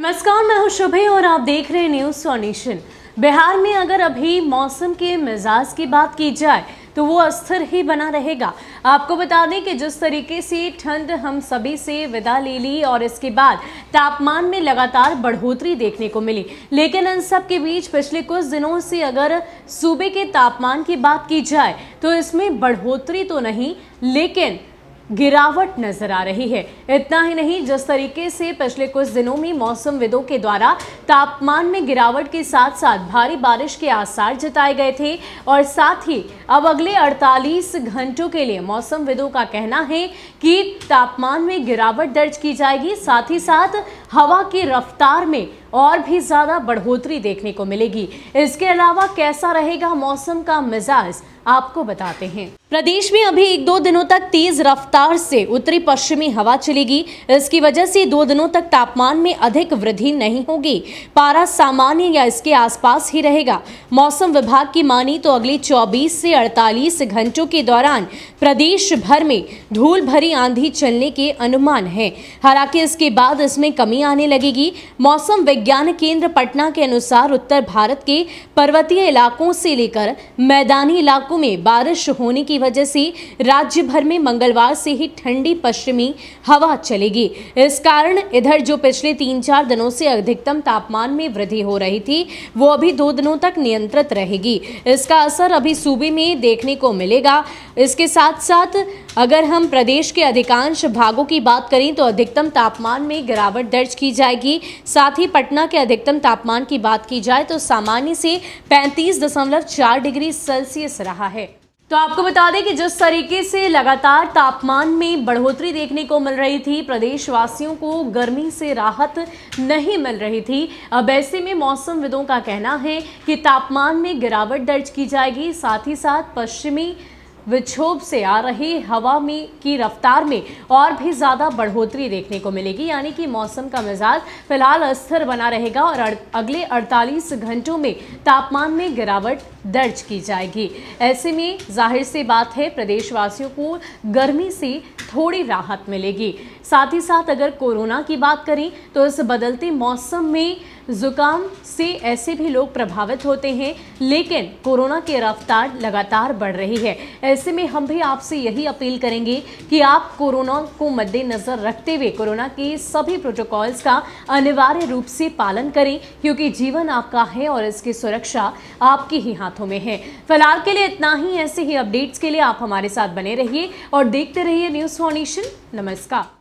नमस्कार मैं हूं शुभे और आप देख रहे हैं न्यूज सोनेशन बिहार में अगर अभी मौसम के मिजाज की बात की जाए तो वो अस्थिर ही बना रहेगा आपको बता दें कि जिस तरीके से ठंड हम सभी से विदा ले ली और इसके बाद तापमान में लगातार बढ़ोतरी देखने को मिली लेकिन इन सब के बीच पिछले कुछ दिनों से अगर सूबे के तापमान की बात की जाए तो इसमें बढ़ोतरी तो नहीं लेकिन गिरावट नजर आ रही है इतना ही नहीं जिस तरीके से पिछले कुछ दिनों में मौसम विदों के द्वारा तापमान में गिरावट के साथ साथ भारी बारिश के आसार जताए गए थे और साथ ही अब अगले 48 घंटों के लिए मौसम विदों का कहना है कि तापमान में गिरावट दर्ज की जाएगी साथ ही साथ हवा की रफ्तार में और भी ज़्यादा बढ़ोतरी देखने को मिलेगी इसके अलावा कैसा रहेगा मौसम का मिजाज आपको बताते हैं प्रदेश में अभी एक दो दिनों तक तेज रफ्तार से उत्तरी पश्चिमी हवा चलेगी इसकी वजह से दो दिनों तक तापमान में अधिक वृद्धि नहीं होगी पारा सामान्य या इसके आसपास ही रहेगा मौसम विभाग की मानी तो अगले 24 से 48 घंटों के दौरान प्रदेश भर में धूल भरी आंधी चलने के अनुमान है हालांकि इसके बाद इसमें कमी आने लगेगी मौसम विज्ञान केंद्र पटना के अनुसार उत्तर भारत के पर्वतीय इलाकों से लेकर मैदानी इलाकों में बारिश होने की वजह से राज्य भर में मंगलवार से ही ठंडी पश्चिमी हवा चलेगी इस कारण इधर जो पिछले तीन चार दिनों से अधिकतम तापमान में वृद्धि हो रही थी वो अभी दो दिनों तक नियंत्रित रहेगी इसका असर अभी सूबे में देखने को मिलेगा इसके साथ साथ अगर हम प्रदेश के अधिकांश भागों की बात करें तो अधिकतम तापमान में गिरावट दर्ज की जाएगी साथ ही पटना पटना के अधिकतम तापमान की बात की जाए तो सामान्य से 35.4 डिग्री सेल्सियस रहा है तो आपको बता दें कि जिस तरीके से लगातार तापमान में बढ़ोतरी देखने को मिल रही थी प्रदेशवासियों को गर्मी से राहत नहीं मिल रही थी अब ऐसे में मौसमविदों का कहना है कि तापमान में गिरावट दर्ज की जाएगी साथ ही साथ पश्चिमी विक्षोभ से आ रही हवा में की रफ्तार में और भी ज़्यादा बढ़ोतरी देखने को मिलेगी यानी कि मौसम का मिजाज फिलहाल अस्थिर बना रहेगा और अगले 48 घंटों में तापमान में गिरावट दर्ज की जाएगी ऐसे में जाहिर सी बात है प्रदेशवासियों को गर्मी से थोड़ी राहत मिलेगी साथ ही साथ अगर कोरोना की बात करें तो इस बदलते मौसम में ज़ुकाम से ऐसे भी लोग प्रभावित होते हैं लेकिन कोरोना की रफ्तार लगातार बढ़ रही है ऐसे में हम भी आपसे यही अपील करेंगे कि आप कोरोना को मद्देनज़र रखते हुए कोरोना के सभी प्रोटोकॉल्स का अनिवार्य रूप से पालन करें क्योंकि जीवन आपका है और इसकी सुरक्षा आपके ही हाथों में है फिलहाल के लिए इतना ही ऐसे ही अपडेट्स के लिए आप हमारे साथ बने रहिए और देखते रहिए न्यूज़ सोनीशन नमस्कार